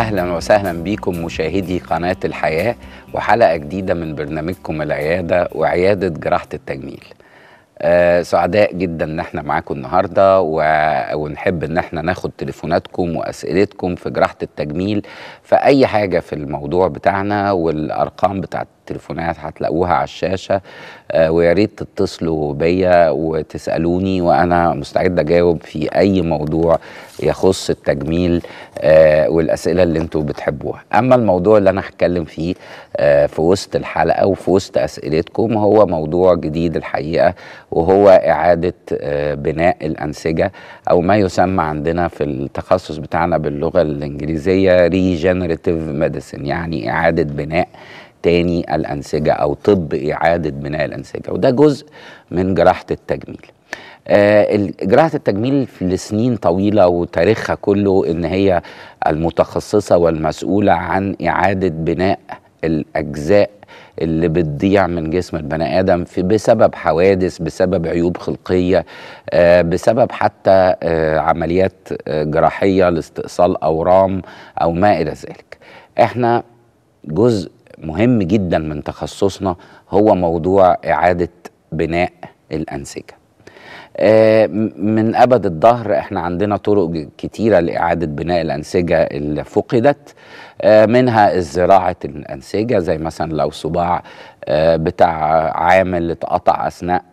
اهلا وسهلا بكم مشاهدي قناه الحياه وحلقه جديده من برنامجكم العياده وعياده جراحه التجميل. أه سعداء جدا ان احنا معاكم النهارده و... ونحب ان احنا ناخد تليفوناتكم واسئلتكم في جراحه التجميل في اي حاجه في الموضوع بتاعنا والارقام بتاعت التليفونات هتلاقوها على الشاشه آه، ويا ريت تتصلوا بيا وتسالوني وانا مستعد اجاوب في اي موضوع يخص التجميل آه، والاسئله اللي انتوا بتحبوها اما الموضوع اللي انا هتكلم فيه آه، في وسط الحلقه وفي وسط اسئلتكم هو موضوع جديد الحقيقه وهو اعاده بناء الانسجه او ما يسمى عندنا في التخصص بتاعنا باللغه الانجليزيه ريجنريتيف ميديسين يعني اعاده بناء تاني الأنسجة أو طب إعادة بناء الأنسجة وده جزء من جراحة التجميل آه، جراحة التجميل لسنين طويلة وتاريخها كله إن هي المتخصصة والمسؤولة عن إعادة بناء الأجزاء اللي بتضيع من جسم البني ادم في بسبب حوادث بسبب عيوب خلقيه آه، بسبب حتى آه، عمليات جراحيه لاستئصال اورام او ما الى ذلك احنا جزء مهم جدا من تخصصنا هو موضوع إعادة بناء الأنسجة آه، من أبد الظهر احنا عندنا طرق كتيرة لإعادة بناء الأنسجة اللي فقدت آه، منها زراعة الأنسجة زي مثلا لو صباع آه، بتاع عامل اتقطع أثناء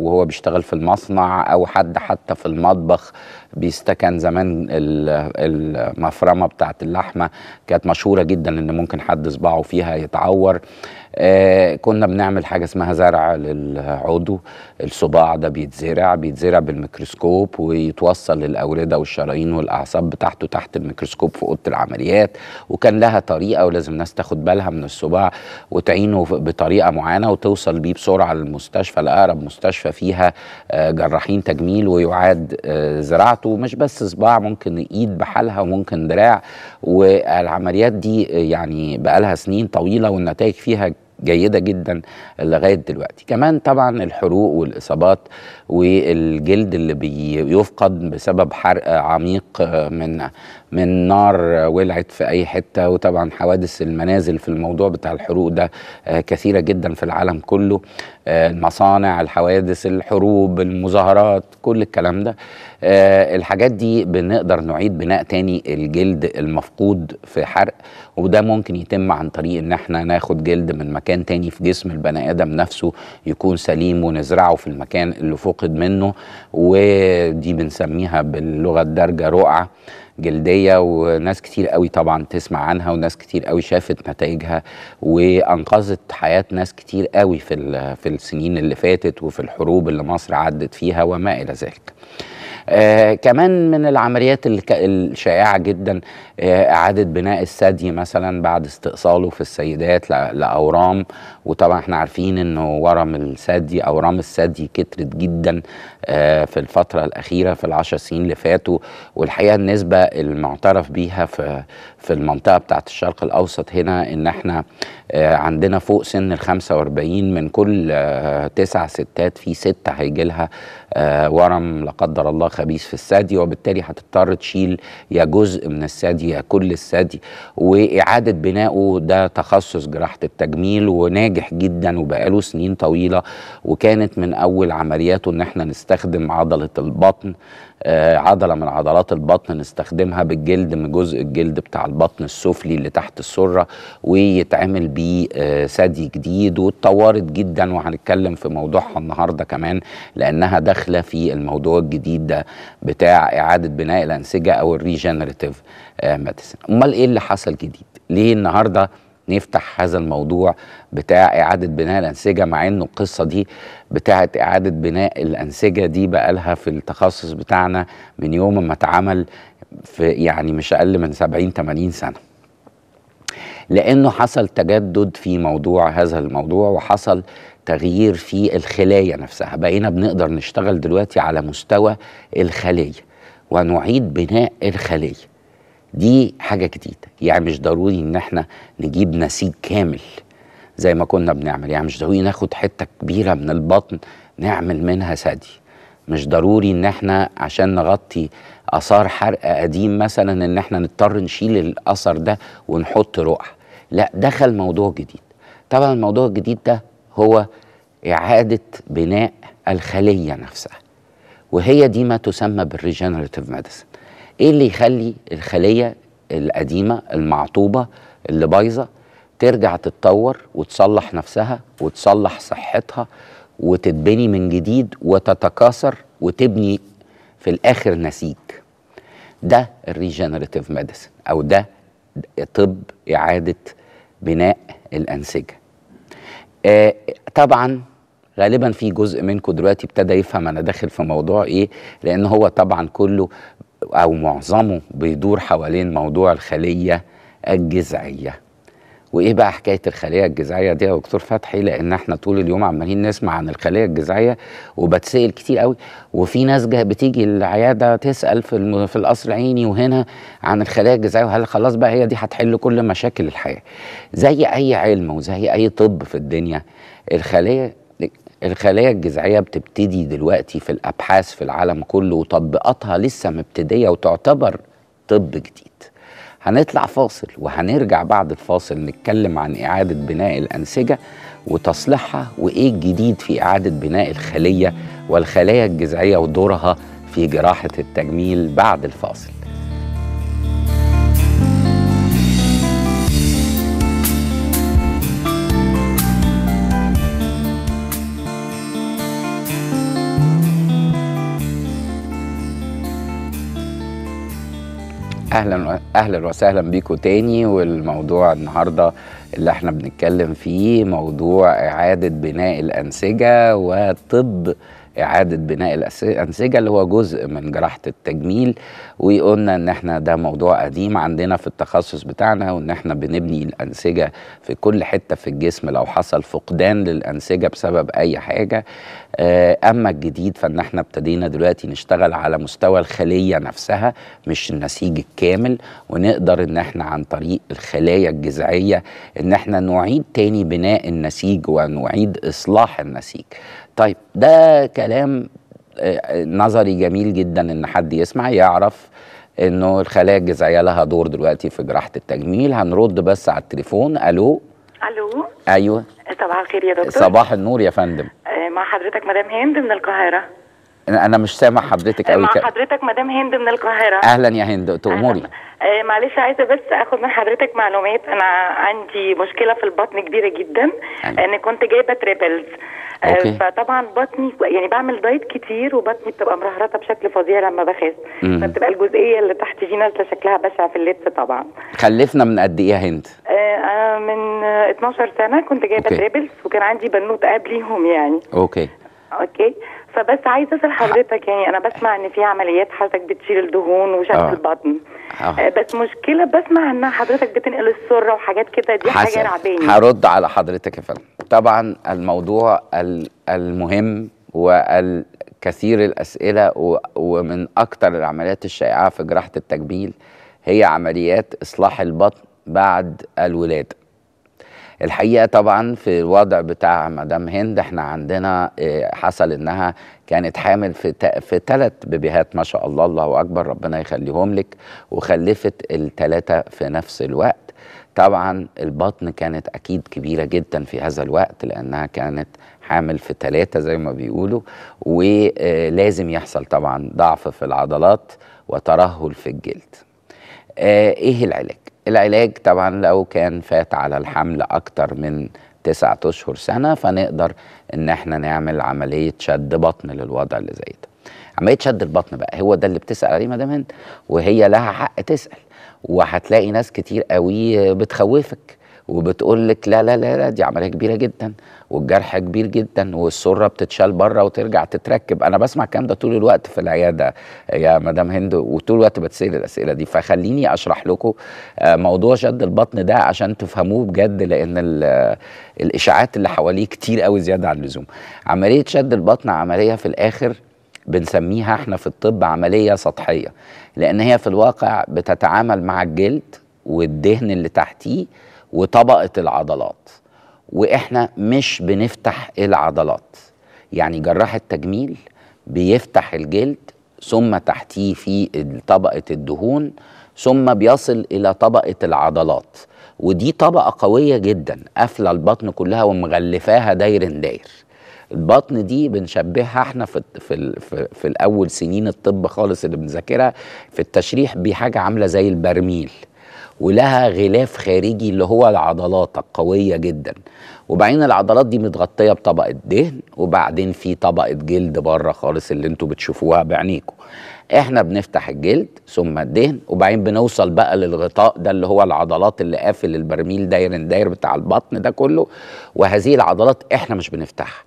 وهو بيشتغل في المصنع أو حد حتى في المطبخ بيستكن زمان المفرمة بتاعت اللحمة كانت مشهورة جدا إن ممكن حد صباعه فيها يتعور كنا بنعمل حاجة اسمها زرع للعضو الصباع ده بيتزرع بيتزرع بالميكروسكوب ويتوصل للاورده والشرايين والاعصاب بتاعته تحت الميكروسكوب في اوضه العمليات وكان لها طريقه ولازم الناس تاخد بالها من الصباع وتعينه بطريقه معينه وتوصل بيه بسرعه للمستشفى لاقرب مستشفى فيها آه، جراحين تجميل ويعاد آه، زراعته مش بس صباع ممكن ايد بحالها وممكن دراع والعمليات دي آه، يعني بقالها سنين طويله والنتائج فيها جيده جدا لغايه دلوقتي كمان طبعا الحروق والاصابات والجلد اللي بيفقد بسبب حرق عميق من من نار ولعت في اي حته وطبعا حوادث المنازل في الموضوع بتاع الحروق ده آه، كثيره جدا في العالم كله آه، المصانع الحوادث الحروب المظاهرات كل الكلام ده آه الحاجات دي بنقدر نعيد بناء تاني الجلد المفقود في حرق وده ممكن يتم عن طريق ان احنا ناخد جلد من مكان تاني في جسم البني ادم نفسه يكون سليم ونزرعه في المكان اللي فقد منه ودي بنسميها باللغه الدارجه رقعه جلديه وناس كتير قوي طبعا تسمع عنها وناس كتير قوي شافت نتائجها وانقذت حياه ناس كتير قوي في في السنين اللي فاتت وفي الحروب اللي مصر عدت فيها وما الى ذلك آه كمان من العمليات الشائعة جدا آه إعادة بناء الثدي مثلا بعد استئصاله في السيدات لأورام وطبعا احنا عارفين انه ورم الثدي أورام الثدي كترت جدا آه في الفترة الأخيرة في العشر سنين اللي فاتوا والحقيقة النسبة المعترف بيها في في المنطقة بتاعت الشرق الأوسط هنا إن احنا آه، عندنا فوق سن ال 45 من كل آه، تسع ستات في ستة هيجي لها آه، ورم لا قدر الله خبيث في الثدي وبالتالي هتضطر تشيل يا جزء من الثدي يا كل الثدي واعاده بنائه ده تخصص جراحه التجميل وناجح جدا وبقاله سنين طويله وكانت من اول عملياته ان احنا نستخدم عضله البطن آه، عضله من عضلات البطن نستخدمها بالجلد من جزء الجلد بتاع البطن السفلي اللي تحت السره ويتعمل بيه آه، ثدي جديد واتطورت جدا وهنتكلم في موضوعها النهارده كمان لانها داخله في الموضوع الجديد ده بتاع اعاده بناء الانسجه او الريجنريتيف آه، ميديسن امال ايه اللي حصل جديد ليه النهارده نفتح هذا الموضوع بتاع إعادة بناء الأنسجة مع إنه القصة دي بتاعة إعادة بناء الأنسجة دي بقالها في التخصص بتاعنا من يوم ما اتعمل في يعني مش أقل من 70 80 سنة لأنه حصل تجدد في موضوع هذا الموضوع وحصل تغيير في الخلايا نفسها بقينا بنقدر نشتغل دلوقتي على مستوى الخلية ونعيد بناء الخليه دي حاجة جديدة يعني مش ضروري ان احنا نجيب نسيج كامل زي ما كنا بنعمل يعني مش ضروري ناخد حتة كبيرة من البطن نعمل منها ثدي مش ضروري ان احنا عشان نغطي اثار حرق قديم مثلا ان احنا نضطر نشيل الاثر ده ونحط رقعة لا دخل موضوع جديد طبعا الموضوع الجديد ده هو اعادة بناء الخلية نفسها وهي دي ما تسمى بالريجنراتيف ميديسن ايه اللي يخلي الخليه القديمه المعطوبه اللي بايظه ترجع تتطور وتصلح نفسها وتصلح صحتها وتتبني من جديد وتتكاثر وتبني في الاخر نسيج ده الريجنراتيف ميديسن او ده طب اعاده بناء الانسجه آه طبعا غالبا في جزء منكم دلوقتي ابتدى يفهم انا داخل في موضوع ايه لان هو طبعا كله او معظمه بيدور حوالين موضوع الخليه الجذعيه وايه بقى حكايه الخليه الجذعيه دي يا دكتور فتحي لان احنا طول اليوم عمالين نسمع عن الخليه الجذعيه وبتسال كتير قوي وفي ناس بتيجي العياده تسال في في القصر العيني وهنا عن الخليه الجذعيه وهل خلاص بقى هي دي هتحل كل مشاكل الحياه زي اي علم وزي اي طب في الدنيا الخليه الخلايا الجذعيه بتبتدي دلوقتي في الابحاث في العالم كله وتطبيقاتها لسه مبتديه وتعتبر طب جديد هنطلع فاصل وهنرجع بعد الفاصل نتكلم عن اعاده بناء الانسجه وتصليحها وايه الجديد في اعاده بناء الخليه والخلايا الجذعيه ودورها في جراحه التجميل بعد الفاصل اهلا اهلا وسهلا بيكم تاني والموضوع النهارده اللي احنا بنتكلم فيه موضوع اعاده بناء الانسجه وطب اعاده بناء الانسجه اللي هو جزء من جراحه التجميل وقلنا ان احنا ده موضوع قديم عندنا في التخصص بتاعنا وان احنا بنبني الانسجه في كل حته في الجسم لو حصل فقدان للانسجه بسبب اي حاجه آه، اما الجديد فان احنا ابتدينا دلوقتي نشتغل على مستوى الخليه نفسها مش النسيج الكامل ونقدر ان احنا عن طريق الخلايا الجذعيه ان احنا نعيد تاني بناء النسيج ونعيد اصلاح النسيج طيب ده كلام آه، نظري جميل جدا ان حد يسمع يعرف انه الخلايا الجذعيه لها دور دلوقتي في جراحه التجميل هنرد بس على التليفون الو الو ايوه صباح الخير يا دكتور صباح النور يا فندم آه، مع حضرتك مدام هند من القاهره انا مش سامع حضرتك قوي مع حضرتك مدام هند من القاهره اهلا يا هند تأمري. آه معلش عايزه بس اخد من حضرتك معلومات انا عندي مشكله في البطن كبيره جدا أيوة. انا كنت جايبه تريبلز آه، أوكي. فطبعا بطني يعني بعمل دايت كتير وبطني بتبقى مرهرطه بشكل فظيع لما بخس فبتبقى الجزئيه اللي تحت دي نازله شكلها بشع في اللبس طبعا خلفنا من قد ايه يا هند؟ آه من 12 سنه كنت جايبه تريبلز وكان عندي بنوت قبليهم يعني اوكي اوكي فبس عايزه اسال حضرتك يعني انا بسمع ان في عمليات حضرتك بتشيل الدهون وشكل أوه. البطن أوه. آه، بس مشكله بسمع انها حضرتك بتنقل السره وحاجات كده دي حسن. حاجه رعباني هرد على حضرتك يا فندم طبعا الموضوع المهم والكثير الأسئلة ومن أكثر العمليات الشائعة في جراحة التجميل هي عمليات إصلاح البطن بعد الولادة الحقيقه طبعا في الوضع بتاع مدام هند احنا عندنا آه، حصل انها كانت حامل في في ثلاث بيبيهات ما شاء الله الله اكبر ربنا يخليهم لك وخلفت الثلاثه في نفس الوقت طبعا البطن كانت اكيد كبيره جدا في هذا الوقت لانها كانت حامل في ثلاثه زي ما بيقولوا ولازم يحصل طبعا ضعف في العضلات وترهل في الجلد آه، ايه العلاج العلاج طبعا لو كان فات على الحمل اكتر من تسعة اشهر سنه فنقدر ان احنا نعمل عمليه شد بطن للوضع اللي زي ده عمليه شد البطن بقى هو ده اللي بتسال عليه مدام هند وهي لها حق تسال وهتلاقي ناس كتير قوي بتخوفك وبتقول لك لا لا لا لا دي عمليه كبيره جدا والجرح كبير جدا والسره بتتشال بره وترجع تتركب انا بسمع الكلام ده طول الوقت في العياده يا مدام هند وطول الوقت بتسال الاسئله دي فخليني اشرح لكم آه، موضوع شد البطن ده عشان تفهموه بجد لان الاشاعات اللي حواليه كتير قوي زياده عن اللزوم عمليه شد البطن عمليه في الاخر بنسميها احنا في الطب عملية سطحية لأن هي في الواقع بتتعامل مع الجلد والدهن اللي تحتيه وطبقة العضلات وإحنا مش بنفتح العضلات يعني جراح التجميل بيفتح الجلد ثم تحتيه في طبقة الدهون ثم بيصل إلى طبقة العضلات ودي طبقة قوية جدا قافلة البطن كلها ومغلفاها داير داير البطن دي بنشبهها احنا في في في, في الاول سنين الطب خالص اللي بنذاكرها في التشريح بحاجه عامله زي البرميل ولها غلاف خارجي اللي هو العضلات القوية جدا وبعدين العضلات دي متغطية بطبقة دهن وبعدين في طبقة جلد بره خالص اللي انتوا بتشوفوها بعينيكوا احنا بنفتح الجلد ثم الدهن وبعدين بنوصل بقى للغطاء ده اللي هو العضلات اللي قافل البرميل داير داير بتاع البطن ده كله وهذه العضلات احنا مش بنفتحها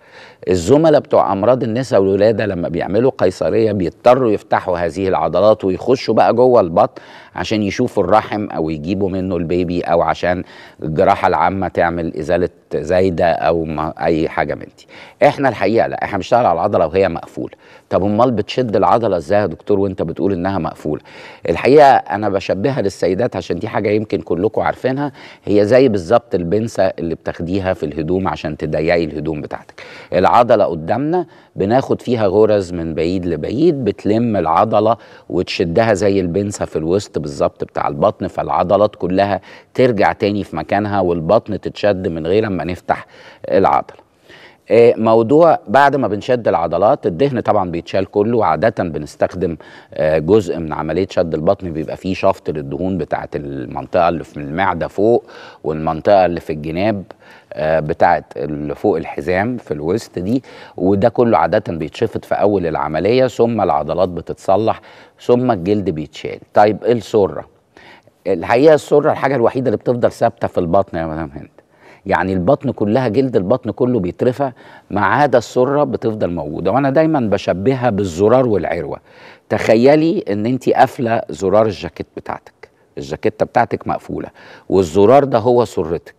الزملاء بتوع امراض النساء والولاده لما بيعملوا قيصريه بيضطروا يفتحوا هذه العضلات ويخشوا بقى جوه البطن عشان يشوفوا الرحم او يجيبوا منه البيبي او عشان الجراحه العامه تعمل ازاله زايده او ما اي حاجه من دي احنا الحقيقه لا احنا بنشتغل على العضله وهي مقفوله طب امال بتشد العضله ازاي يا دكتور وانت بتقول انها مقفوله الحقيقه انا بشبهها للسيدات عشان دي حاجه يمكن كلكم عارفينها هي زي بالظبط البنسه اللي بتاخديها في الهدوم عشان تضيقي الهدوم بتاعتك العضله قدامنا بناخد فيها غرز من بعيد لبعيد بتلم العضله وتشدها زي البنسه في الوسط بالظبط بتاع البطن فالعضلات كلها ترجع تاني في مكانها والبطن تتشد من غير ما نفتح العضله آه، موضوع بعد ما بنشد العضلات الدهن طبعا بيتشال كله عادة بنستخدم آه، جزء من عملية شد البطن بيبقى فيه شفط للدهون بتاعة المنطقة اللي في المعدة فوق والمنطقة اللي في الجناب آه، بتاعة اللي فوق الحزام في الوسط دي وده كله عادة بيتشفط في أول العملية ثم العضلات بتتصلح ثم الجلد بيتشال طيب إيه السرة؟ الحقيقة السرة الحاجة الوحيدة اللي بتفضل ثابتة في البطن يا مدام هند يعني البطن كلها جلد البطن كله بيترفع ما عدا السره بتفضل موجوده وانا دايما بشبهها بالزرار والعروه تخيلي ان انت قافله زرار الجاكيت بتاعتك الجاكيته بتاعتك مقفوله والزرار ده هو سرتك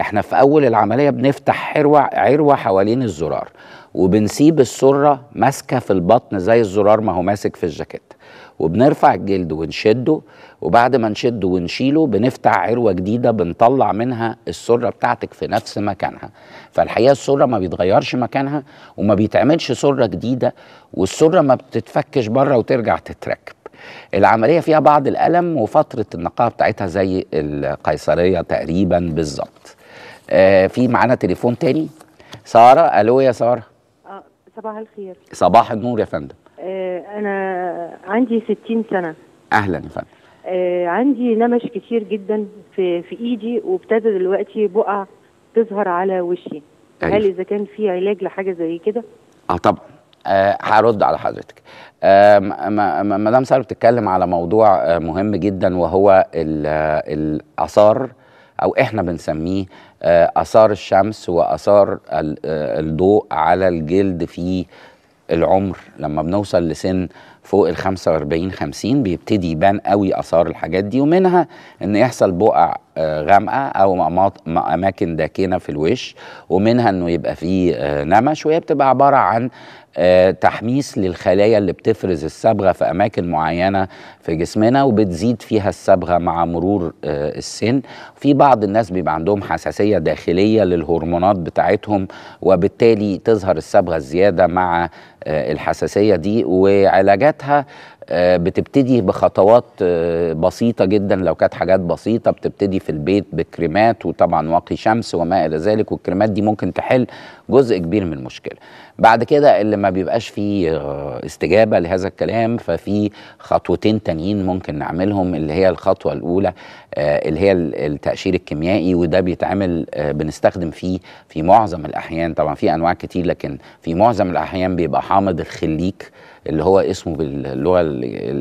احنا في اول العمليه بنفتح حروه عروه حوالين الزرار وبنسيب السره ماسكه في البطن زي الزرار ما هو ماسك في الجاكيت وبنرفع الجلد ونشده وبعد ما نشده ونشيله بنفتح عروه جديده بنطلع منها السره بتاعتك في نفس مكانها فالحقيقه السره ما بيتغيرش مكانها وما بيتعملش سره جديده والسره ما بتتفكش بره وترجع تتركب العمليه فيها بعض الالم وفتره النقاهه بتاعتها زي القيصريه تقريبا بالظبط آه في معانا تليفون تاني ساره الو يا ساره آه صباح الخير صباح النور يا فندم آه، انا عندي 60 سنه اهلا يا فندم آه عندي نمش كتير جدا في في ايدي وابتدى دلوقتي بقع تظهر على وشي أيوه. هل اذا كان في علاج لحاجه زي كده اه طبعا أه هرد على حضرتك أه مدام ساره بتتكلم على موضوع آه، مهم جدا وهو آه، الاثار او احنا بنسميه آه، اثار الشمس واثار آه، الضوء على الجلد في العمر لما بنوصل لسن فوق ال 45 50 بيبتدي يبان قوي اثار الحاجات دي ومنها ان يحصل بقع آه، غامقه او اماكن داكنه في الوش ومنها انه يبقى فيه نمش وهي بتبقى عباره عن آه، تحميس للخلايا اللي بتفرز الصبغه في اماكن معينه في جسمنا وبتزيد فيها الصبغه مع مرور آه، السن في بعض الناس بيبقى عندهم حساسيه داخليه للهرمونات بتاعتهم وبالتالي تظهر الصبغه الزياده مع آه، الحساسيه دي وعلاجاتها آه، بتبتدي بخطوات آه، بسيطه جدا لو كانت حاجات بسيطه بتبتدي في البيت بكريمات وطبعا واقي شمس وما الى ذلك والكريمات دي ممكن تحل جزء كبير من المشكله بعد كده اللي ما بيبقاش فيه آه، استجابه لهذا الكلام ففي خطوتين تانيين ممكن نعملهم اللي هي الخطوه الاولى اللي هي التقشير الكيميائي وده بيتعمل بنستخدم فيه في معظم الاحيان طبعا في انواع كتير لكن في معظم الاحيان بيبقى حامض الخليك اللي هو اسمه باللغه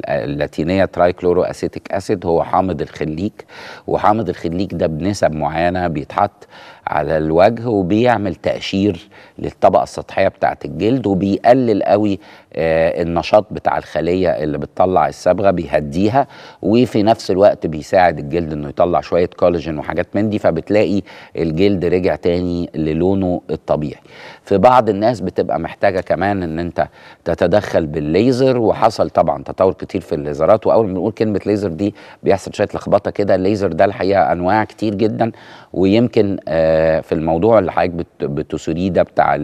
اللاتينيه ترايكلورو اسيتيك اسيد هو حامض الخليك وحامض الخليك ده بنسب معينه بيتحط على الوجه وبيعمل تقشير للطبقه السطحيه بتاعه الجلد وبيقلل قوي آه، النشاط بتاع الخليه اللي بتطلع الصبغه بيهديها وفي نفس الوقت بيساعد الجلد انه يطلع شويه كولاجين وحاجات من دي فبتلاقي الجلد رجع تاني للونه الطبيعي في بعض الناس بتبقى محتاجه كمان ان انت تتدخل بالليزر وحصل طبعا تطور كتير في الليزرات واول ما بنقول كلمه ليزر دي بيحصل شويه لخبطه كده الليزر ده الحقيقه انواع كتير جدا ويمكن آه، في الموضوع اللي حضرتك بتثيريه ده بتاع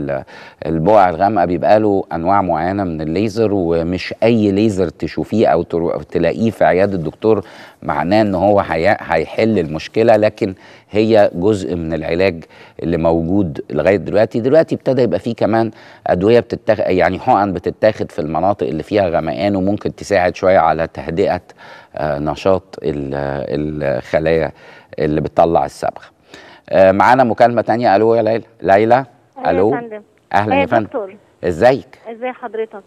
البقع الغامقه بيبقى له انواع معينه من الليزر ومش اي ليزر تشوفيه او تلاقيه في عياده الدكتور معناه ان هو هيحل المشكله لكن هي جزء من العلاج اللي موجود لغايه دلوقتي دلوقتي ابتدى يبقى فيه كمان ادويه بتتاخد يعني حقن بتتاخد في المناطق اللي فيها غمقان وممكن تساعد شويه على تهدئه آه، نشاط الخلايا اللي بتطلع الصبغه آه، معانا مكالمه تانية الو يا ليلى ليلى أيوة الو اهلا آه، يا فندم ازيك ازي حضرتك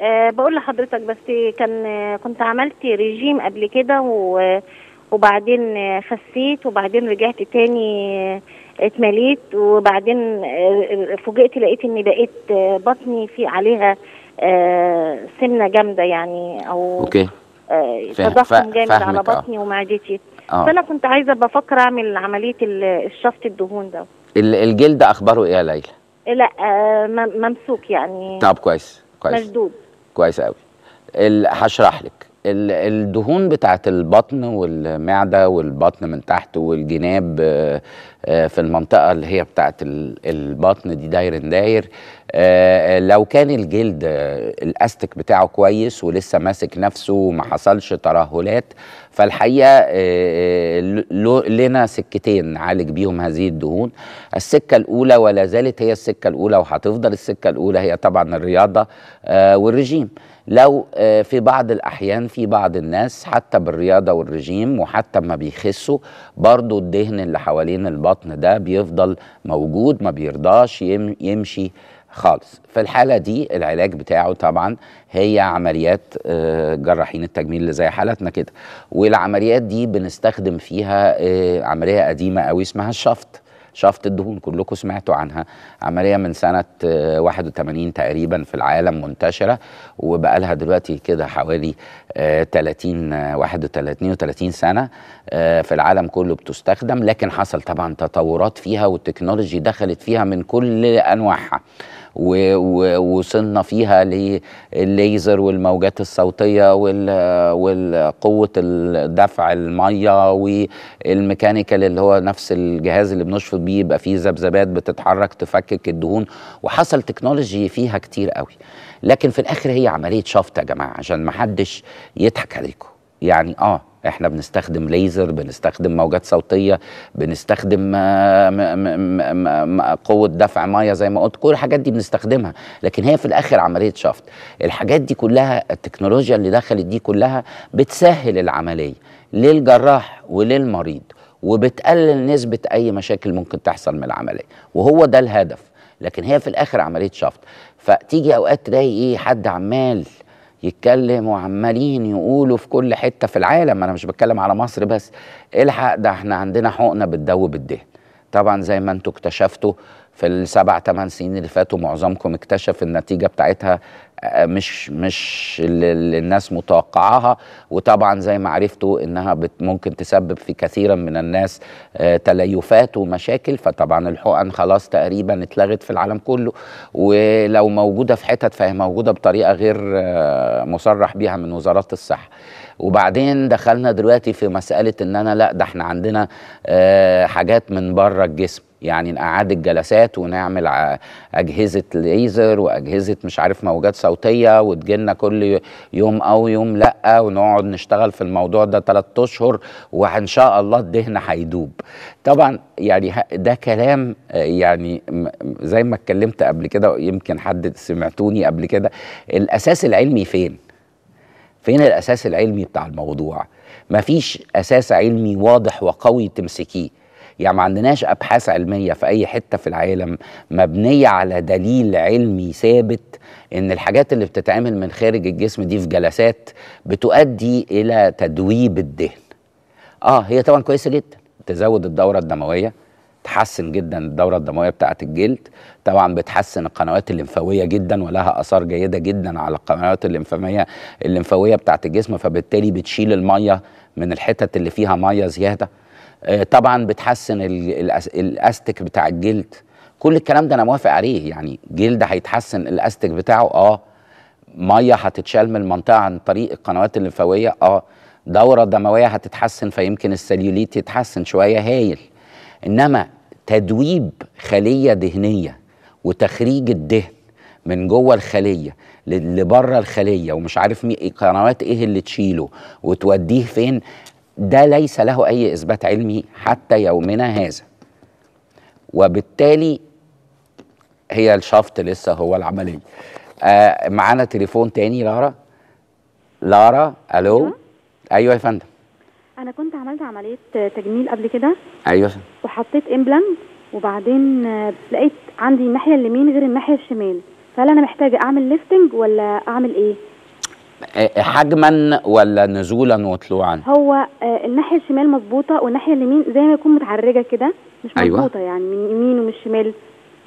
أه بقول لحضرتك بس كان آه، كنت عملت ريجيم قبل كده و وبعدين خسيت وبعدين رجعت تاني اتمليت وبعدين فوجئت لقيت اني بقيت بطني في عليها سمنه جامده يعني او أوكي. تضخم جامد على بطني ومعدتي آه. فانا كنت عايزه بفكر اعمل عمليه الشفط الدهون ده الجلد اخباره ايه يا ليلى لا آه، ممسوك يعني طب كويس كويس مشدود كويس قوي هشرح لك الدهون بتاعت البطن والمعدة والبطن من تحت والجناب آه، آه، في المنطقة اللي هي بتاعت البطن دي داير داير لو كان الجلد الأستك بتاعه كويس ولسه ماسك نفسه وما حصلش ترهلات فالحقيقه آه، آه، آه، لنا سكتين نعالج بيهم هذه الدهون السكه الاولى ولا زالت هي السكه الاولى وهتفضل السكه الاولى هي طبعا الرياضه والرجيم لو في بعض الأحيان في بعض الناس حتى بالرياضة والرجيم وحتى ما بيخسوا برضو الدهن اللي حوالين البطن ده بيفضل موجود ما بيرضاش يمشي خالص في الحاله دي العلاج بتاعه طبعا هي عمليات آه، جراحين التجميل اللي زي حالتنا كده والعمليات دي بنستخدم فيها آه، عمليه قديمه قوي اسمها الشفط شفط الدهون كلكم سمعتوا عنها عمليه من سنه 81 آه، تقريبا في العالم منتشره وبقى لها دلوقتي كده حوالي 30 31 و30 سنه في العالم كله بتستخدم لكن حصل طبعا تطورات فيها والتكنولوجي دخلت فيها من كل انواعها ووصلنا فيها للليزر والموجات الصوتيه وقوه دفع الميه والميكانيكال اللي هو نفس الجهاز اللي بنشفط بيه يبقى فيه ذبذبات بتتحرك تفكك الدهون وحصل تكنولوجي فيها كتير قوي لكن في الاخر هي عمليه شفط يا جماعه عشان ما حدش يضحك عليكم يعني اه احنا بنستخدم ليزر بنستخدم موجات صوتيه بنستخدم آه، قوه دفع ميه زي ما قلت كل الحاجات دي بنستخدمها لكن هي في الاخر عمليه شفط الحاجات دي كلها التكنولوجيا اللي دخلت دي كلها بتسهل العمليه للجراح وللمريض وبتقلل نسبه اي مشاكل ممكن تحصل من العمليه وهو ده الهدف لكن هي في الاخر عمليه شفط فتيجي اوقات تلاقي ايه حد عمال يتكلم وعمالين يقولوا في كل حته في العالم انا مش بتكلم على مصر بس الحق ده احنا عندنا حقنه بتدوب الدهن طبعا زي ما انتوا اكتشفتوا في السبع ثمان سنين اللي فاتوا معظمكم اكتشف النتيجه بتاعتها مش مش اللي الناس متوقعاها وطبعا زي ما عرفتوا انها ممكن تسبب في كثيرا من الناس آه، تليفات ومشاكل فطبعا الحقن خلاص تقريبا اتلغت في العالم كله ولو موجوده في حتت فهي موجوده بطريقه غير آه، مصرح بيها من وزارات الصحه وبعدين دخلنا دلوقتي في مساله ان انا لا ده احنا عندنا آه، حاجات من بره الجسم يعني نقعد الجلسات ونعمل اجهزه ليزر واجهزه مش عارف موجات صوتيه وتجينا كل يوم او يوم لا ونقعد نشتغل في الموضوع ده ثلاث اشهر وان شاء الله الدهن هيدوب طبعا يعني ده كلام آه، يعني زي ما اتكلمت قبل كده يمكن حد سمعتوني قبل كده الاساس العلمي فين فين الاساس العلمي بتاع الموضوع مفيش اساس علمي واضح وقوي تمسكيه يعني ما عندناش ابحاث علميه في اي حته في العالم مبنيه على دليل علمي ثابت ان الحاجات اللي بتتعمل من خارج الجسم دي في جلسات بتؤدي الى تدويب الدهن اه هي طبعا كويسه جدا تزود الدوره الدمويه تحسن جدا الدوره الدمويه بتاعه الجلد طبعا بتحسن القنوات الليمفاويه جدا ولها اثار جيده جدا على القنوات الليمفاويه الليمفاويه بتاعه الجسم فبالتالي بتشيل الميه من الحتت اللي فيها ميه زياده آه، طبعا بتحسن الاستك بتاع الجلد كل الكلام ده انا موافق عليه يعني جلد هيتحسن الاستك بتاعه اه ميه هتتشال من المنطقه عن طريق القنوات الليمفاويه اه دوره دمويه هتتحسن فيمكن السليوليت يتحسن شويه هايل انما تدويب خليه دهنيه وتخريج الدهن من جوه الخليه لبره الخليه ومش عارف مي قنوات ايه اللي تشيله وتوديه فين ده ليس له اي اثبات علمي حتى يومنا هذا وبالتالي هي الشفط لسه هو العمليه آه معانا تليفون تاني لارا لارا الو ايوه يا فندم انا كنت عملت عمليه تجميل قبل كده ايوه وحطيت امبلانت وبعدين آه، لقيت عندي الناحيه اليمين غير الناحيه الشمال فهل انا محتاجه اعمل ليفتنج ولا اعمل إيه؟, إيه،, ايه حجما ولا نزولا وطلوعا هو آه، الناحيه الشمال مظبوطه والناحيه اليمين زي ما يكون متعرجه كده مش أيوة. مظبوطه أيوة. يعني من يمين ومن الشمال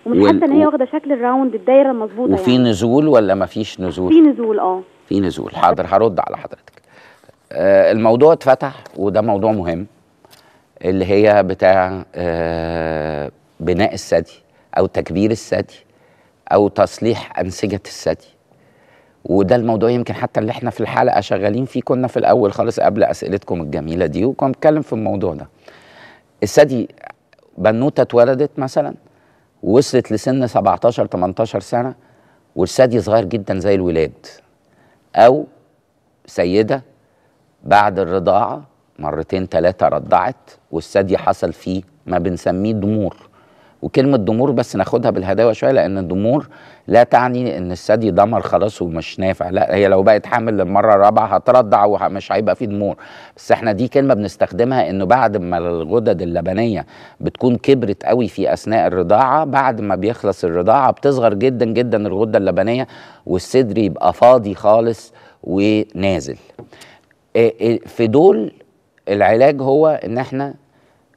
ومش وال... ان هي واخده شكل الراوند الدايره المظبوطه وفي يعني. نزول ولا ما فيش نزول في نزول اه في نزول حاضر هرد على حضرتك آه، الموضوع اتفتح وده موضوع مهم اللي هي بتاع آه، بناء الثدي او تكبير الثدي او تصليح انسجه الثدي وده الموضوع يمكن حتى اللي احنا في الحلقه شغالين فيه كنا في الاول خالص قبل اسئلتكم الجميله دي وكنا بنتكلم في الموضوع ده الثدي بنوته اتولدت مثلا وصلت لسن 17 18 سنه والثدي صغير جدا زي الولاد او سيده بعد الرضاعه مرتين ثلاثة رضعت والثدي حصل فيه ما بنسميه ضمور وكلمة ضمور بس ناخدها بالهداوة شوية لأن الضمور لا تعني إن الثدي دمر خلاص ومش نافع لا هي لو بقت حامل للمرة الرابعة هترضع ومش هيبقى فيه ضمور بس احنا دي كلمة بنستخدمها إنه بعد ما الغدد اللبنية بتكون كبرت قوي في أثناء الرضاعة بعد ما بيخلص الرضاعة بتصغر جدا جدا الغدة اللبنية والصدر يبقى فاضي خالص ونازل إيه، إيه، في دول العلاج هو ان احنا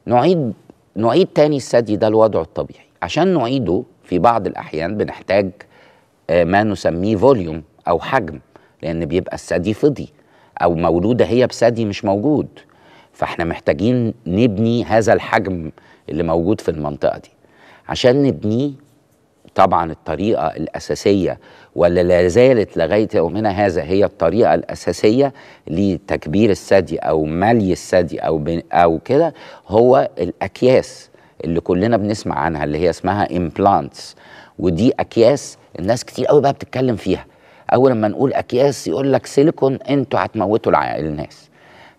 نعيد نعيد تاني الثدي ده لوضعه الطبيعي عشان نعيده في بعض الاحيان بنحتاج آه، ما نسميه فوليوم او حجم لان بيبقى الثدي فضي او مولوده هي بثدي مش موجود فاحنا محتاجين نبني هذا الحجم اللي موجود في المنطقه دي عشان نبنيه طبعا الطريقة الأساسية ولا لا زالت لغاية يومنا هذا هي الطريقة الأساسية لتكبير الثدي أو ملي الثدي أو أو كده هو الأكياس اللي كلنا بنسمع عنها اللي هي اسمها امبلانتس ودي أكياس الناس كتير قوي بقى بتتكلم فيها أول لما نقول أكياس يقول لك سيليكون أنتوا هتموتوا الناس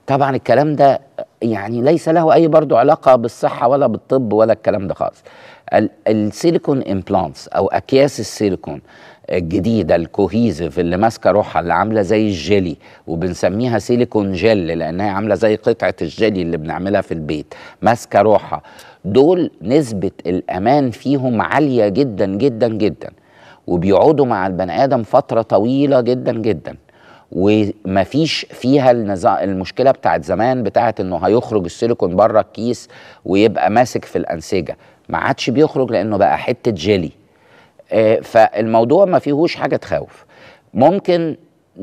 طبعا الكلام ده يعني ليس له اي برضو علاقه بالصحه ولا بالطب ولا الكلام ده خالص السيليكون امبلانتس او اكياس السيليكون الجديده الكوهيزيف اللي ماسكه روحها اللي عامله زي الجيلي وبنسميها سيليكون جل لانها عامله زي قطعه الجيلي اللي بنعملها في البيت ماسكه روحها دول نسبه الامان فيهم عاليه جدا جدا جدا وبيقعدوا مع البني ادم فتره طويله جدا جدا ومفيش فيها المشكله بتاعت زمان بتاعت انه هيخرج السيليكون بره الكيس ويبقى ماسك في الانسجه ما عادش بيخرج لانه بقى حته جيلي آه، فالموضوع ما فيهوش حاجه تخوف ممكن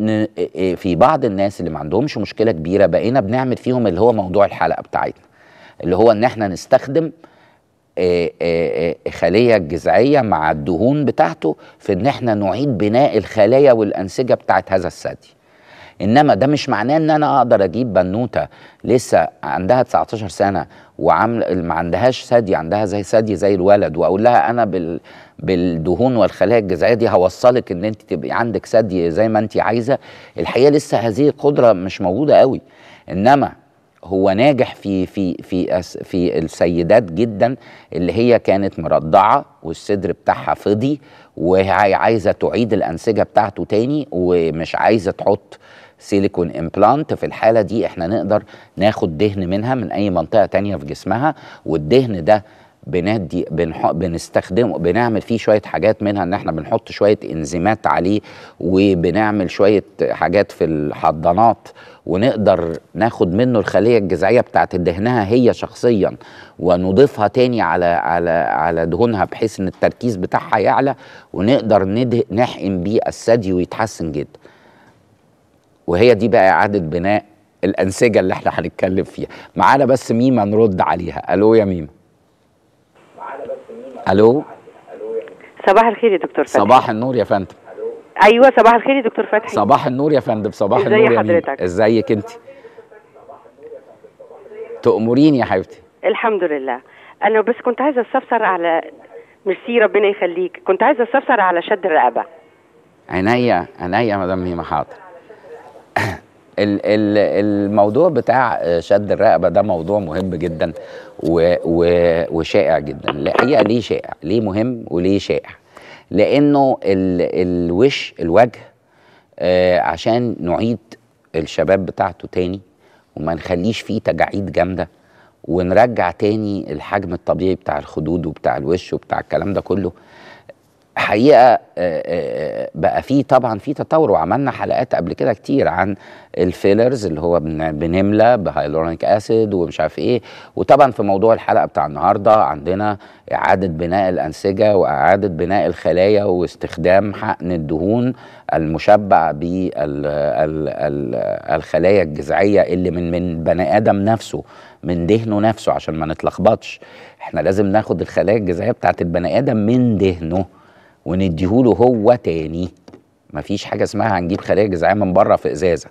آه، آه، في بعض الناس اللي ما عندهمش مشكله كبيره بقينا بنعمل فيهم اللي هو موضوع الحلقه بتاعتنا اللي هو ان احنا نستخدم خلية الجذعية مع الدهون بتاعته في ان احنا نعيد بناء الخلايا والانسجة بتاعت هذا الثدي انما ده مش معناه ان انا اقدر اجيب بنوته لسه عندها 19 سنه وعامل ما عندهاش ثدي عندها زي ثدي زي الولد واقول لها انا بال بالدهون والخلايا الجذعيه دي هوصلك ان انت تبقي عندك ثدي زي ما انت عايزه الحقيقه لسه هذه القدره مش موجوده قوي انما هو ناجح في في في في السيدات جدا اللي هي كانت مرضعه والصدر بتاعها فضي وهي عايزه تعيد الانسجه بتاعته تاني ومش عايزه تحط سيليكون امبلانت في الحاله دي احنا نقدر ناخد دهن منها من اي منطقه تانية في جسمها والدهن ده بندي بنح... بنستخدمه بنعمل فيه شويه حاجات منها ان احنا بنحط شويه انزيمات عليه وبنعمل شويه حاجات في الحضانات ونقدر ناخد منه الخليه الجذعيه بتاعت دهنها هي شخصيا ونضيفها تاني على على على دهونها بحيث ان التركيز بتاعها يعلى ونقدر نده... نحقن بيه الثدي ويتحسن جدا وهي دي بقى اعاده بناء الانسجه اللي احنا هنتكلم فيها معانا بس ميمه نرد عليها الو يا ميمه الو صباح الخير يا دكتور فتحي صباح النور يا فندم ايوه صباح الخير يا دكتور فتحي صباح النور يا فندم صباح النور يا حضرتك ازيك انت تأمريني يا حبيبتي الحمد لله انا بس كنت عايزه استفسر على ميرسي ربنا يخليك كنت عايزه استفسر على شد الرقبه عينيا عينيا مدام ميمه حاضر الموضوع بتاع شد الرقبه ده موضوع مهم جدا وشائع جدا الحقيقه ليه شائع ليه مهم وليه شائع لانه الوش الوجه آه، عشان نعيد الشباب بتاعته تاني وما نخليش فيه تجاعيد جامده ونرجع تاني الحجم الطبيعي بتاع الخدود وبتاع الوش وبتاع الكلام ده كله حقيقه آه، آه، آه، بقى في طبعا في تطور وعملنا حلقات قبل كده كتير عن الفيلرز اللي هو بنملى بهايلورونيك اسيد ومش عارف ايه وطبعا في موضوع الحلقه بتاع النهارده عندنا اعاده بناء الانسجه واعاده بناء الخلايا واستخدام حقن الدهون المشبع بالخلايا الجذعيه اللي من من بني ادم نفسه من دهنه نفسه عشان ما نتلخبطش احنا لازم ناخد الخلايا الجذعيه بتاعت البني ادم من دهنه ونديهوله هو تاني مفيش حاجه اسمها هنجيب خلايا جذعيه من بره في ازازه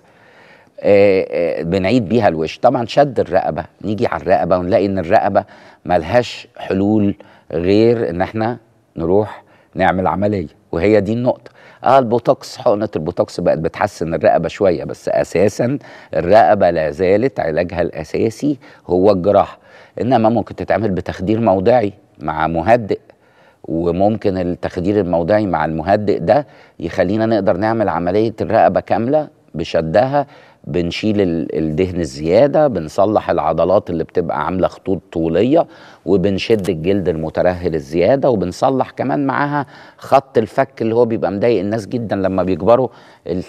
آه، آه، بنعيد بيها الوش طبعا شد الرقبه نيجي على الرقبه ونلاقي ان الرقبه ملهاش حلول غير ان احنا نروح نعمل عمليه وهي دي النقطه اه البوتوكس حقنه البوتوكس بقت بتحسن الرقبه شويه بس اساسا الرقبه لا زالت علاجها الاساسي هو الجراحه انما ممكن تتعمل بتخدير موضعي مع مهدئ وممكن التخدير الموضعي مع المهدئ ده يخلينا نقدر نعمل عمليه الرقبه كامله بشدها بنشيل الدهن الزياده بنصلح العضلات اللي بتبقى عامله خطوط طوليه وبنشد الجلد المترهل الزياده وبنصلح كمان معاها خط الفك اللي هو بيبقى مضايق الناس جدا لما بيكبروا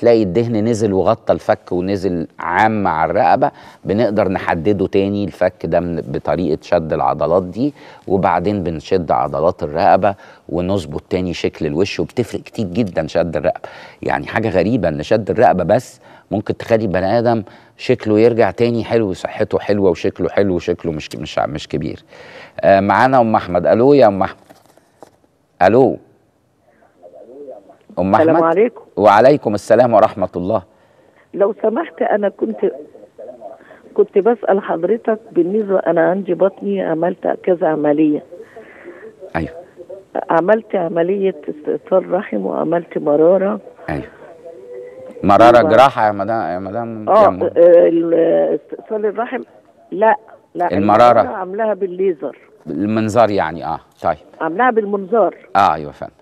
تلاقي الدهن نزل وغطى الفك ونزل عام مع الرقبه بنقدر نحدده تاني الفك ده بطريقه شد العضلات دي وبعدين بنشد عضلات الرقبه ونظبط تاني شكل الوش وبتفرق كتير جدا شد الرقبه يعني حاجه غريبه ان شد الرقبه بس ممكن تخلي بني ادم شكله يرجع تاني حلو وصحته حلوه وشكله حلو وشكله مش مش مش كبير آه، معانا ام احمد الو يا ام احمد الو ام احمد السلام عليكم وعليكم السلام ورحمه الله لو سمحت انا كنت كنت بسال حضرتك بالنسبه انا عندي بطني عملت كذا عمليه ايوه عملت عمليه استئصال رحم وعملت مراره ايوه مراره أيوة. جراحه يا مدام يا مدام اه الاتصال الرحم لا لا المراره عاملاها بالليزر المنظار يعني اه طيب عاملاها بالمنظار اه ايوه فندم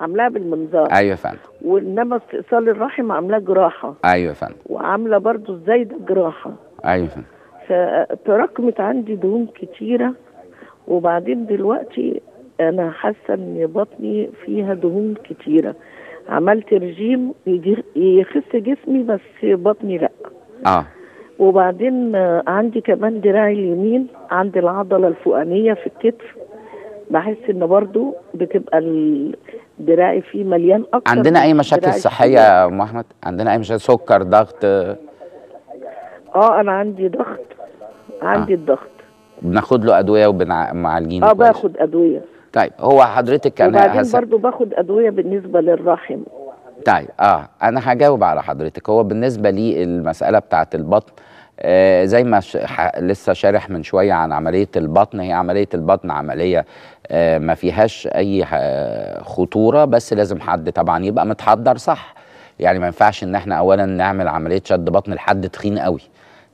عاملاها بالمنظار ايوه يا فندم وانما استئصال الرحم عاملاه جراحه ايوه يا فندم وعامله برضه الزايده جراحه ايوه يا فندم فتراكمت عندي دهون كتيره وبعدين دلوقتي انا حاسه ان بطني فيها دهون كتيره عملت رجيم يخس جسمي بس بطني لا اه وبعدين عندي كمان دراعي اليمين عندي العضله الفوقانيه في الكتف بحس ان برضو بتبقى دراعي فيه مليان اكتر عندنا اي مشاكل صحيه يا ام احمد عندنا اي مشاكل سكر ضغط اه انا عندي ضغط عندي آه. الضغط بناخد له ادويه وبنعالجينه اه باخد ادويه طيب هو حضرتك انا وبعدين هس... برضو باخد ادويه بالنسبه للرحم طيب اه انا هجاوب على حضرتك هو بالنسبه لي المساله بتاعه البطن آه زي ما ش... ح... لسه شارح من شويه عن عمليه البطن هي عمليه البطن عمليه آه ما فيهاش اي آه، خطوره بس لازم حد طبعا يبقى متحضر صح يعني ما ينفعش ان احنا اولا نعمل عمليه شد بطن لحد تخين قوي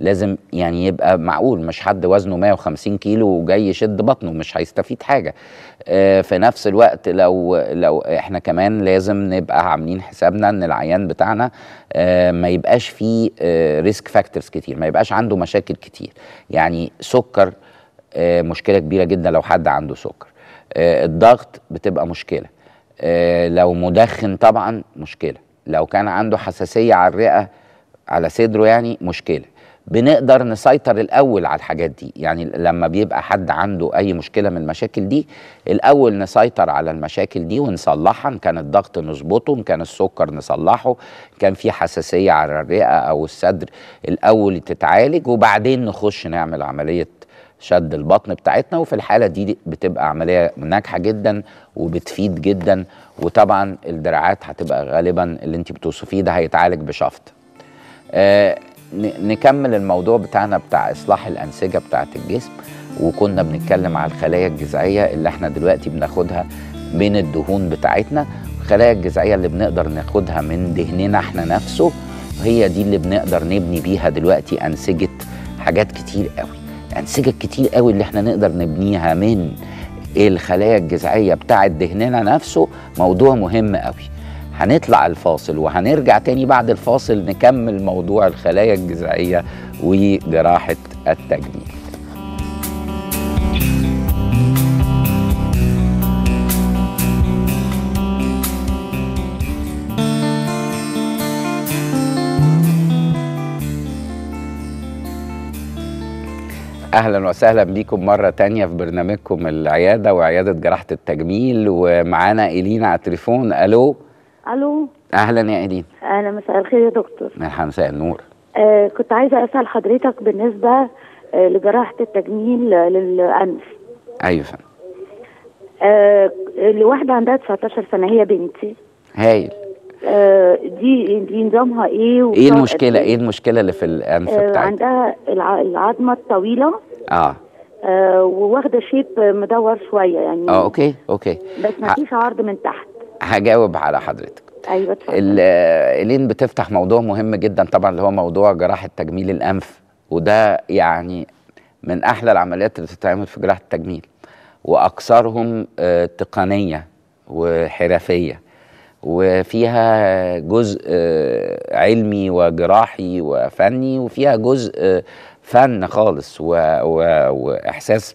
لازم يعني يبقى معقول مش حد وزنه 150 كيلو وجاي يشد بطنه مش هيستفيد حاجه آه، في نفس الوقت لو لو احنا كمان لازم نبقى عاملين حسابنا ان العيان بتاعنا آه، ما يبقاش فيه ريسك آه، فاكتورز كتير ما يبقاش عنده مشاكل كتير يعني سكر مشكله كبيره جدا لو حد عنده سكر الضغط بتبقى مشكله لو مدخن طبعا مشكله لو كان عنده حساسيه على الرئه على صدره يعني مشكله بنقدر نسيطر الاول على الحاجات دي يعني لما بيبقى حد عنده اي مشكله من المشاكل دي الاول نسيطر على المشاكل دي ونصلحها ان كان الضغط نظبطه ان كان السكر نصلحه ان كان في حساسيه على الرئه او الصدر الاول تتعالج وبعدين نخش نعمل عمليه شد البطن بتاعتنا وفي الحاله دي بتبقى عمليه ناجحه جدا وبتفيد جدا وطبعا الدراعات هتبقى غالبا اللي انت بتوصفيه ده هيتعالج بشفط آه نكمل الموضوع بتاعنا بتاع اصلاح الانسجه بتاعه الجسم وكنا بنتكلم على الخلايا الجذعيه اللي احنا دلوقتي بناخدها من الدهون بتاعتنا الخلايا الجذعيه اللي بنقدر ناخدها من دهننا احنا نفسه هي دي اللي بنقدر نبني بيها دلوقتي انسجه حاجات كتير قوي انسجه كتير قوي اللي احنا نقدر نبنيها من الخلايا الجذعيه بتاعه دهننا نفسه موضوع مهم قوي هنطلع الفاصل وهنرجع تاني بعد الفاصل نكمل موضوع الخلايا الجذعية وجراحة التجميل اهلا وسهلا بيكم مره تانية في برنامجكم العياده وعياده جراحه التجميل ومعانا الينا على التليفون الو الو اهلا يا ايدين اهلا مساء الخير يا دكتور مرحبا مساء النور آه كنت عايزه اسال حضرتك بالنسبه آه لجراحه التجميل للانف ايوه فن. آه لواحده عندها 19 سنه هي بنتي هايل آه دي دي نظامها ايه ايه المشكله إيه؟, ايه المشكله اللي في الانف آه بتاعتها عندها العظمه الطويله اه آه وواخده شيب مدور شويه يعني اه اوكي اوكي بس مفيش عرض من تحت هجاوب على حضرتك ايوه الين بتفتح موضوع مهم جدا طبعا اللي هو موضوع جراحه تجميل الانف وده يعني من احلى العمليات اللي بتتعمل في جراحه التجميل واكثرهم آه، تقنيه وحرفيه وفيها جزء آه، علمي وجراحي وفني وفيها جزء آه، فن خالص واحساس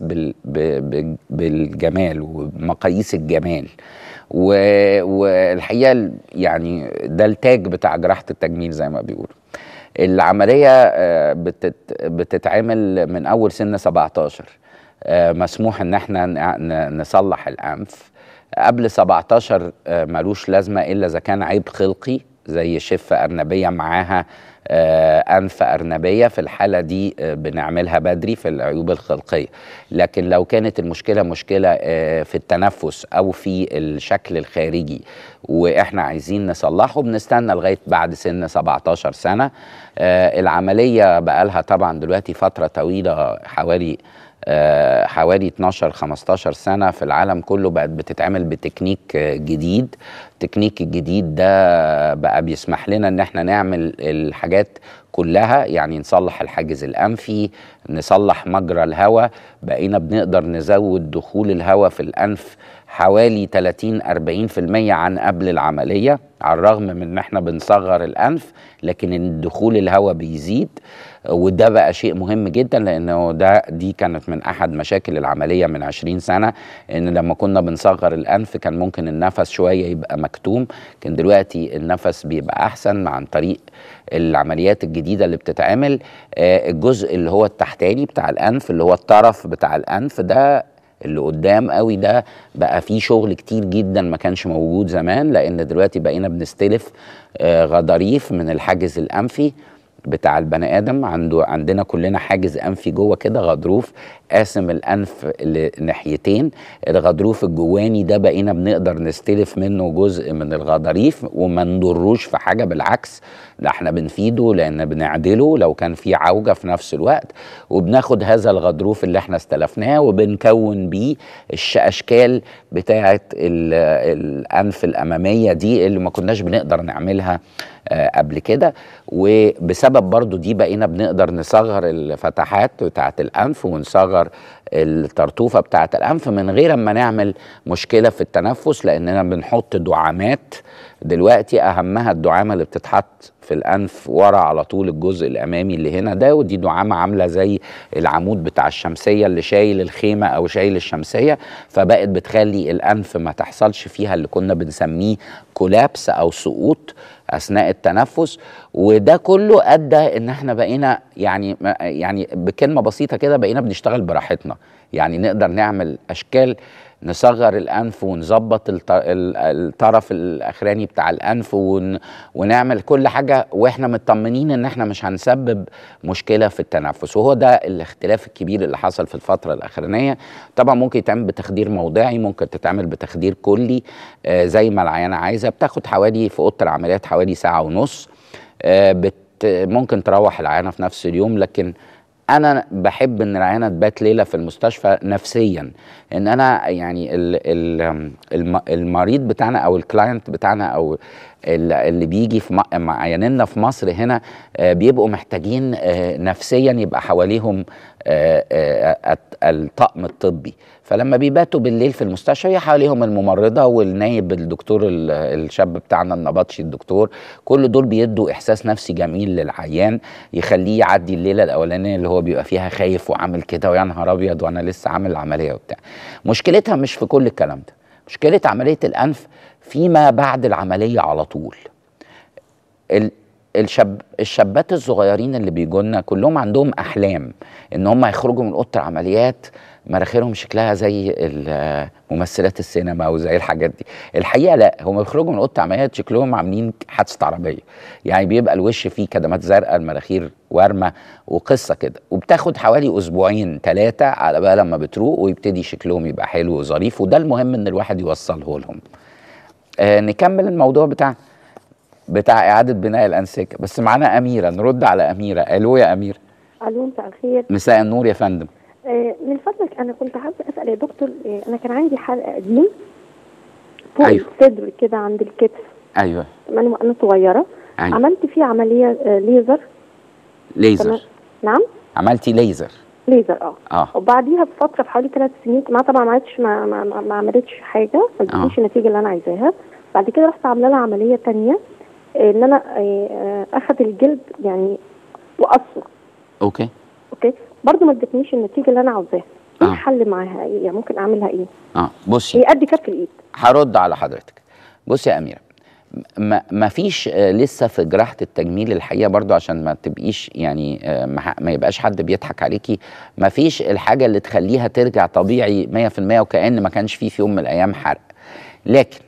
بالجمال ومقاييس الجمال و... والحقيقه يعني ده التاج بتاع جراحه التجميل زي ما بيقولوا العمليه آه، بتت... بتتعمل من اول سن 17 آه، مسموح ان احنا نصلح الانف قبل 17 آه، ملوش لازمه الا اذا كان عيب خلقي زي شفه ارنبيه معاها آه، أنف أرنبية في الحالة دي آه، بنعملها بدري في العيوب الخلقية لكن لو كانت المشكلة مشكلة آه، في التنفس أو في الشكل الخارجي وإحنا عايزين نصلحه بنستنى لغاية بعد سن 17 سنة العملية بقالها طبعا دلوقتي فترة طويلة حوالي آه، حوالي 12 15 سنه في العالم كله بقت بتتعمل بتكنيك جديد التكنيك الجديد ده بقى بيسمح لنا ان احنا نعمل الحاجات كلها يعني نصلح الحاجز الانفي نصلح مجرى الهواء بقينا بنقدر نزود دخول الهواء في الانف حوالي 30 40% عن قبل العمليه على الرغم من ان احنا بنصغر الانف لكن دخول الهواء بيزيد وده بقى شيء مهم جدا لانه ده دي كانت من احد مشاكل العمليه من 20 سنه ان لما كنا بنصغر الانف كان ممكن النفس شويه يبقى مكتوم لكن دلوقتي النفس بيبقى احسن عن طريق العمليات الجديده اللي بتتعمل آه، الجزء اللي هو التحتاني بتاع الانف اللي هو الطرف بتاع الانف ده اللي قدام قوي ده بقى فيه شغل كتير جدا ما كانش موجود زمان لان دلوقتي بقينا بنستلف آه، غضاريف من الحاجز الانفي بتاع البني ادم عنده عندنا كلنا حاجز انفي جوه كده غضروف قاسم الانف لناحيتين الغضروف الجواني ده بقينا بنقدر نستلف منه جزء من الغضاريف وما نضروش في حاجه بالعكس ده احنا بنفيده لان بنعدله لو كان في عوجه في نفس الوقت وبناخد هذا الغضروف اللي احنا استلفناه وبنكون بيه اشكال بتاعه الانف الاماميه دي اللي ما كناش بنقدر نعملها آه، قبل كده وبسبب برضو دي بقينا بنقدر نصغر الفتحات بتاعة الأنف ونصغر الترطوفة بتاعة الأنف من غير ما نعمل مشكلة في التنفس لأننا بنحط دعامات دلوقتي أهمها الدعامة اللي بتتحط في الأنف ورا على طول الجزء الأمامي اللي هنا ده ودي دعامة عاملة زي العمود بتاع الشمسية اللي شايل الخيمة أو شايل الشمسية فبقت بتخلي الأنف ما تحصلش فيها اللي كنا بنسميه كولابس أو سقوط اثناء التنفس وده كله ادى ان احنا بقينا يعني يعني بكلمه بسيطه كده بقينا بنشتغل براحتنا يعني نقدر نعمل اشكال نصغر الانف ونظبط الطرف الاخراني بتاع الانف ون... ونعمل كل حاجه واحنا مطمنين ان احنا مش هنسبب مشكله في التنفس وهو ده الاختلاف الكبير اللي حصل في الفتره الاخرانيه طبعا ممكن يتعمل بتخدير موضعي ممكن تتعمل بتخدير كلي آه، زي ما العيانه عايزه بتاخد حوالي في اوضه العمليات حوالي ساعه ونص آه، بت... ممكن تروح العيانه في نفس اليوم لكن انا بحب ان العيانه تبات ليله في المستشفى نفسيا ان انا يعني الـ الـ المريض بتاعنا او الكلاينت بتاعنا او اللي بيجي في عياننا في مصر هنا آه، بيبقوا محتاجين آه، نفسيا يبقى حواليهم آه، الطقم الطبي فلما بيباتوا بالليل في المستشفى حواليهم الممرضه والنايب الدكتور الشاب بتاعنا النبطشي الدكتور كل دول بيدوا احساس نفسي جميل للعيان يخليه يعدي الليله الاولانيه اللي هو بيبقى فيها خايف وعامل كده ويا نهار ابيض وانا لسه عامل العمليه وبتاع مشكلتها مش في كل الكلام ده مشكله عمليه الانف فيما بعد العمليه على طول ال الشاب الشابات الصغيرين اللي بيجونا كلهم عندهم احلام ان هم يخرجوا من اوضه العمليات مناخيرهم شكلها زي ممثلات السينما وزي الحاجات دي الحقيقه لا هم بيخرجوا من اوضه عمليات شكلهم عاملين حادثه عربيه يعني بيبقى الوش فيه كدمات زرقاء المناخير وارمه وقصه كده وبتاخد حوالي اسبوعين ثلاثه على بقى لما بتروق ويبتدي شكلهم يبقى حلو وظريف وده المهم ان الواحد يوصله لهم آه نكمل الموضوع بتاع بتاع اعاده بناء الانسجه بس معانا اميره نرد على اميره الو يا اميره الو مساء الخير مساء النور يا فندم آه، من فضلك انا كنت عايزه اسال يا دكتور آه، انا كان عندي حلقه قديم فوق أيوة. الصدر كده عند الكتف ايوه انا وانا صغيره أيوة. عملت فيه عمليه آه، ليزر ليزر نعم عملتي ليزر ليزر اه اه وبعديها بفتره في حوالي ثلاث سنين ما طبعا ما عملتش ما, ما, ما عملتش حاجه ما جبتش النتيجه اللي انا عايزاها بعد كده رحت عامله لها عمليه ثانيه ان انا اخذ الجلد يعني وقصه اوكي اوكي برضه ما ادتنيش النتيجه اللي انا عاوزاها ايه آه. الحل معاها إيه يعني ممكن اعملها ايه اه بصي هي قد كف الايد هرد على حضرتك بصي يا اميره ما فيش آه، لسه في جراحه التجميل الحقيقه برضو عشان ما تبقيش يعني آه، ما يبقاش حد بيضحك عليكي ما فيش الحاجه اللي تخليها ترجع طبيعي 100% وكأن ما كانش فيه في يوم من الايام حرق لكن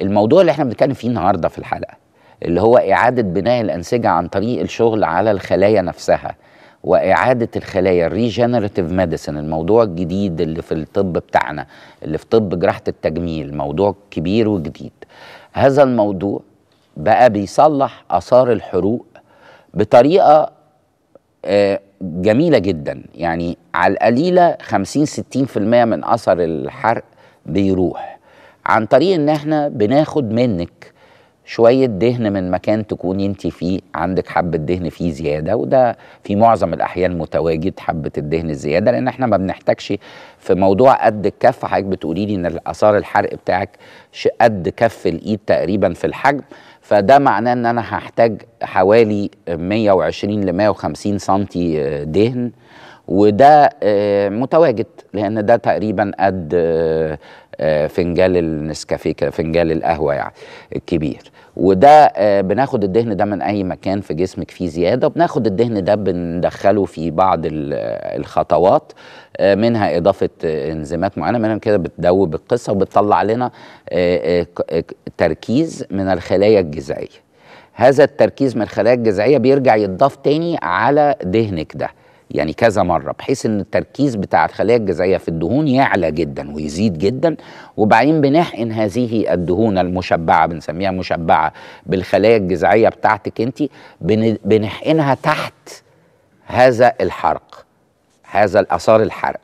الموضوع اللي احنا بنتكلم فيه النهارده في الحلقه اللي هو اعاده بناء الانسجه عن طريق الشغل على الخلايا نفسها واعاده الخلايا الريجنريتيف ميديسن الموضوع الجديد اللي في الطب بتاعنا اللي في طب جراحه التجميل موضوع كبير وجديد هذا الموضوع بقى بيصلح اثار الحروق بطريقه آه، جميله جدا يعني على القليله 50 60% من اثر الحرق بيروح عن طريق ان احنا بناخد منك شويه دهن من مكان تكوني انت فيه عندك حبه دهن فيه زياده وده في معظم الاحيان متواجد حبه الدهن الزياده لان احنا ما بنحتاجش في موضوع قد الكف حضرتك بتقولي لي ان الاثار الحرق بتاعك قد كف الايد تقريبا في الحجم فده معناه ان انا هحتاج حوالي 120 ل 150 سم آه، دهن وده آه، متواجد لان ده تقريبا قد آه، فنجان النسكافيه فنجان القهوه يعني الكبير وده آه، بناخد الدهن ده من اي مكان في جسمك فيه زياده وبناخد الدهن ده بندخله في بعض آه، الخطوات آه، منها اضافه انزيمات معينه منها كده بتدوب القصه وبتطلع لنا تركيز من الخلايا الجذعيه هذا التركيز من الخلايا الجذعيه بيرجع يتضاف تاني على دهنك ده يعني كذا مره بحيث ان التركيز بتاع الخلايا الجذعيه في الدهون يعلى جدا ويزيد جدا وبعدين بنحقن هذه الدهون المشبعه بنسميها مشبعه بالخلايا الجذعيه بتاعتك انت بنحقنها تحت هذا الحرق هذا الاثار الحرق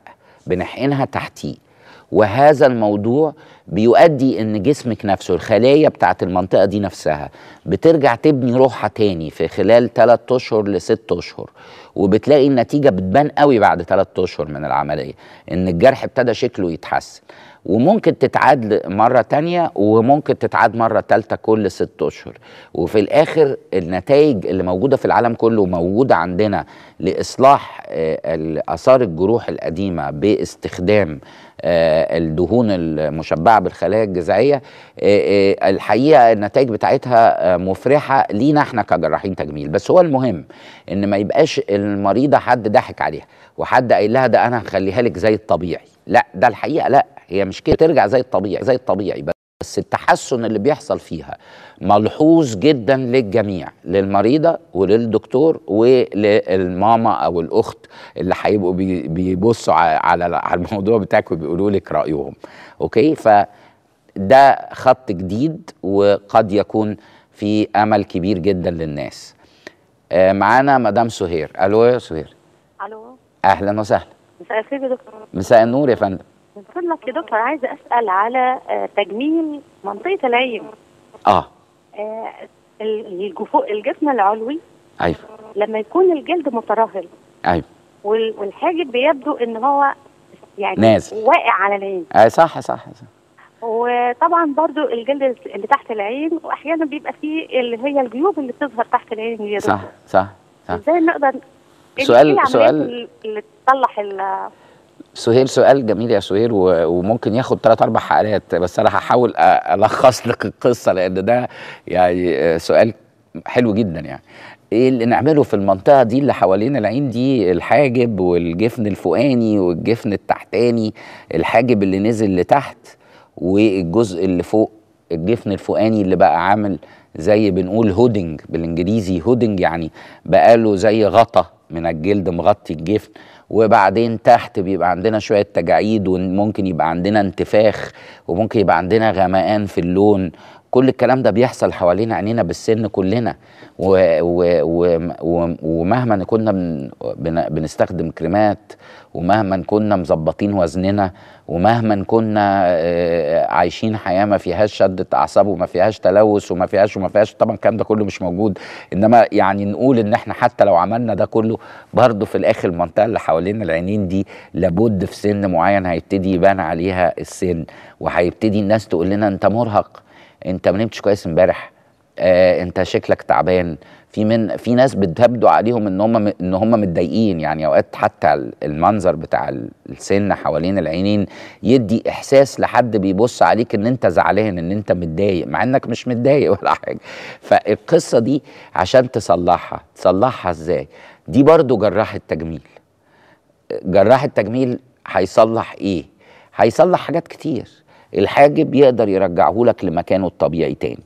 بنحقنها تحتيه وهذا الموضوع بيؤدي ان جسمك نفسه الخلايا بتاعت المنطقه دي نفسها بترجع تبني روحها تاني في خلال 3 اشهر 6 اشهر وبتلاقي النتيجه بتبان قوي بعد 3 اشهر من العمليه ان الجرح ابتدى شكله يتحسن وممكن تتعاد مرة تانية وممكن تتعاد مرة تالتة كل ست أشهر وفي الآخر النتائج اللي موجودة في العالم كله موجودة عندنا لإصلاح آه، آثار الجروح القديمة باستخدام آه، الدهون المشبعة بالخلايا الجذعية آه، الحقيقة النتائج بتاعتها مفرحة لينا احنا كجراحين تجميل بس هو المهم ان ما يبقاش المريضة حد ضحك عليها وحد قايل لها ده انا هخليها لك زي الطبيعي لا ده الحقيقة لا هي مش كده ترجع زي الطبيعي زي الطبيعي بس التحسن اللي بيحصل فيها ملحوظ جدا للجميع للمريضه وللدكتور وللماما او الاخت اللي هيبقوا بيبصوا على على الموضوع بتاعك وبيقولوا لك رايهم اوكي فده خط جديد وقد يكون في امل كبير جدا للناس آه، معانا مدام سهير الو يا سهير الو اهلا وسهلا مساء الخير يا دكتور مساء النور يا فندم من فضلك يا دكتور عايزه اسال على آه، تجميل منطقه العين اه, آه الجسم العلوي ايوه لما يكون الجلد مترهل ايوه والحاجب بيبدو ان هو يعني نازل واقع على العين اي صح صح صح وطبعا برضو الجلد اللي تحت العين واحيانا بيبقى فيه اللي هي الجيوب اللي بتظهر تحت العين صح صح صح ازاي نقدر سؤال إيه سؤال اللي تصلح سهير سؤال جميل يا سهير وممكن ياخد ثلاث اربع حلقات بس انا هحاول الخص لك القصه لان ده يعني آه، سؤال حلو جدا يعني ايه اللي نعمله في المنطقه دي اللي حوالين العين دي الحاجب والجفن الفوقاني والجفن التحتاني الحاجب اللي نزل لتحت والجزء اللي فوق الجفن الفوقاني اللي بقى عامل زي بنقول هودنج بالانجليزي هودنج يعني بقى له زي غطا من الجلد مغطي الجفن وبعدين تحت بيبقى عندنا شويه تجاعيد وممكن يبقى عندنا انتفاخ وممكن يبقى عندنا غمقان في اللون كل الكلام ده بيحصل حوالين عينينا بالسن كلنا و و و ومهما كنا بن بنستخدم كريمات ومهما كنا مظبطين وزننا ومهما كنا آه، عايشين حياه ما فيهاش شده اعصاب وما فيهاش تلوث وما فيهاش وما فيهاش طبعا الكلام ده كله مش موجود انما يعني نقول ان احنا حتى لو عملنا ده كله برضه في الاخر المنطقه اللي حوالين العينين دي لابد في سن معين هيبتدي يبان عليها السن وهيبتدي الناس تقول لنا انت مرهق انت ما نمتش كويس امبارح آه انت شكلك تعبان في من في ناس بتبدو عليهم ان هم ان هم متضايقين يعني اوقات حتى المنظر بتاع السن حوالين العينين يدي احساس لحد بيبص عليك ان انت زعلان ان انت متضايق مع انك مش متضايق ولا حاجه فالقصه دي عشان تصلحها تصلحها ازاي دي برضو جراح التجميل جراح التجميل هيصلح ايه هيصلح حاجات كتير الحاجب يقدر يرجعه لك لمكانه الطبيعي تاني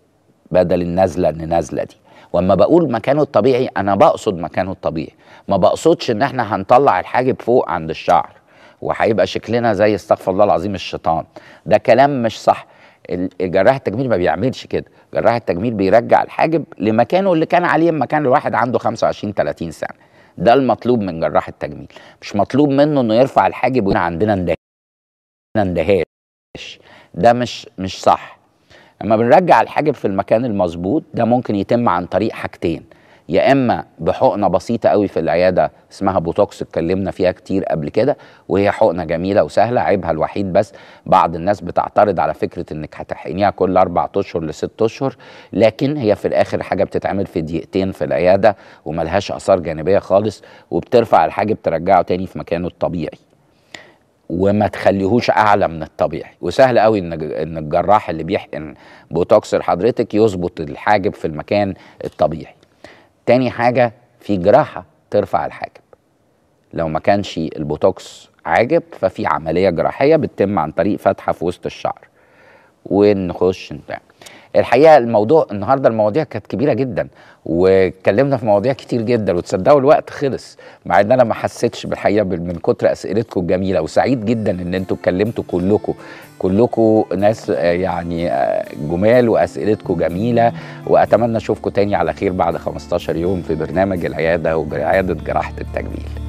بدل النازله النازله دي واما بقول مكانه الطبيعي انا بقصد مكانه الطبيعي ما بقصدش ان احنا هنطلع الحاجب فوق عند الشعر وهيبقى شكلنا زي استغفر الله العظيم الشيطان ده كلام مش صح جراح التجميل ما بيعملش كده جراح التجميل بيرجع الحاجب لمكانه اللي كان عليه لما كان الواحد عنده 25 30 سنه ده المطلوب من جراح التجميل مش مطلوب منه انه يرفع الحاجب وعندنا عندنا اندهاش ده مش مش صح لما بنرجع الحاجب في المكان المظبوط ده ممكن يتم عن طريق حاجتين يا اما بحقنه بسيطه قوي في العياده اسمها بوتوكس اتكلمنا فيها كتير قبل كده وهي حقنه جميله وسهله عيبها الوحيد بس بعض الناس بتعترض على فكره انك هتحقنيها كل اربع اشهر لست اشهر لكن هي في الاخر حاجه بتتعمل في دقيقتين في العياده وملهاش اثار جانبيه خالص وبترفع الحاجب ترجعه تاني في مكانه الطبيعي وما تخليهوش اعلى من الطبيعي وسهل قوي ان ان الجراح اللي بيحقن بوتوكس لحضرتك يظبط الحاجب في المكان الطبيعي تاني حاجه في جراحه ترفع الحاجب لو ما كانش البوتوكس عاجب ففي عمليه جراحيه بتتم عن طريق فتحه في وسط الشعر ونخش بتاع الحقيقه الموضوع النهارده المواضيع كانت كبيره جدا واتكلمنا في مواضيع كتير جدا وتصدقوا الوقت خلص مع ان انا ما حسيتش بالحقيقه من كتر اسئلتكم الجميله وسعيد جدا ان انتوا اتكلمتوا كلكم كلكم ناس آه، يعني آه، جمال واسئلتكم جميله واتمنى اشوفكم تاني على خير بعد 15 يوم في برنامج العياده وعياده جراحه التجميل